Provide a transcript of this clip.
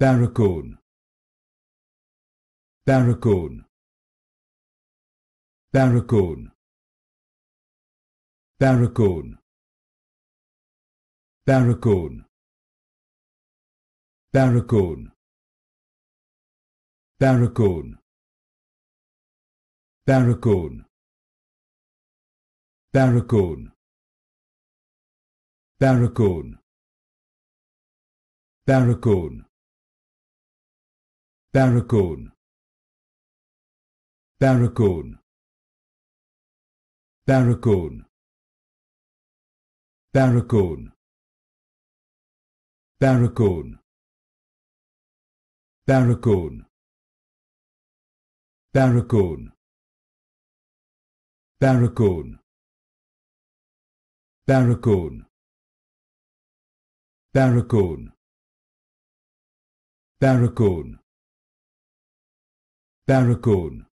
barracone barracone barracone barracone barracone barracone barracone barracone barracone barracone barracone barracoon barracoon barracoon barracoon barracoon barracoon barracoon barracoon barracoon Barracoon